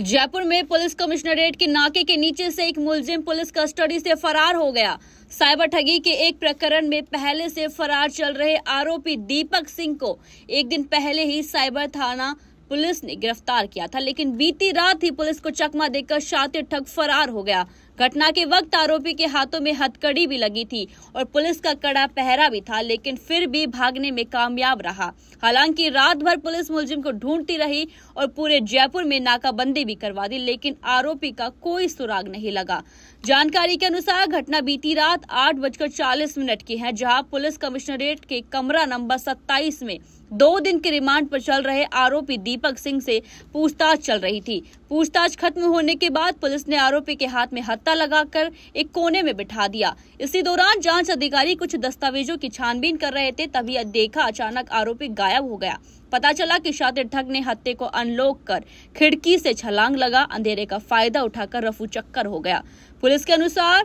जयपुर में police commissionerate के नाके के नीचे से एक मुलजिम पुलिस कस्टडी से फरार हो गया साइबर ठगी के एक प्रकरण में पहले से फरार चल रहे आरोपी दीपक सिंह को एक दिन पहले ही साइबर थाना पुलिस ने गिरफ्तार किया था लेकिन बीती रात ही पुलिस को चकमा देकर शातिर ठग फरार हो गया घटना के वक्त आरोपी के हाथों में हथकड़ी भी लगी थी और पुलिस का कड़ा पहरा भी था लेकिन फिर भी भागने में कामयाब रहा हालांकि रात भर पुलिस मुलजिम को ढूंढती रही और पूरे जयपुर में नाकाबंदी भी करवा दी लेकिन आरोपी का कोई सुराग नहीं लगा जानकारी के अनुसार घटना बीती रात आठ बजकर चालीस मिनट की है जहां पुलिस कमिश्नरेट के कमरा नंबर सत्ताईस में दो दिन के रिमांड पर चल रहे आरोपी दीपक सिंह से पूछताछ चल रही थी पूछताछ खत्म होने के बाद पुलिस ने आरोपी के हाथ में हथ पत्ता लगाकर एक कोने में बिठा दिया इसी दौरान जांच अधिकारी कुछ दस्तावेजों की छानबीन कर रहे थे तभी देखा अचानक आरोपी गायब हो गया पता चला कि शातिर ठग ने हत्ते को अनलॉक कर खिड़की से छलांग लगा अंधेरे का फायदा उठाकर रफू चक्कर हो गया पुलिस के अनुसार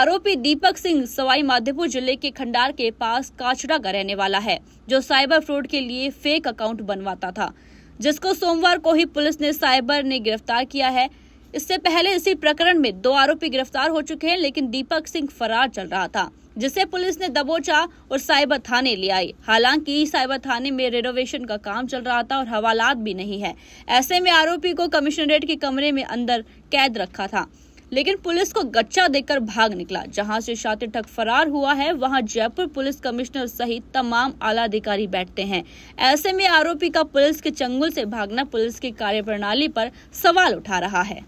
आरोपी दीपक सिंह सवाई माधेपुर जिले के खंडार के पास काचड़ा का रहने वाला है जो साइबर फ्रॉड के लिए फेक अकाउंट बनवाता था जिसको सोमवार को ही पुलिस ने साइबर ने गिरफ्तार किया है इससे पहले इसी प्रकरण में दो आरोपी गिरफ्तार हो चुके हैं लेकिन दीपक सिंह फरार चल रहा था जिसे पुलिस ने दबोचा और साइबर थाने ले आई हालांकि साइबर थाने में रेनोवेशन का काम चल रहा था और हवालात भी नहीं है ऐसे में आरोपी को कमिश्नरेट के कमरे में अंदर कैद रखा था लेकिन पुलिस को गच्चा देकर भाग निकला जहां से शातिर ठक फरार हुआ है वहां जयपुर पुलिस कमिश्नर सहित तमाम आला अधिकारी बैठते हैं ऐसे में आरोपी का पुलिस के चंगुल से भागना पुलिस की कार्यप्रणाली पर सवाल उठा रहा है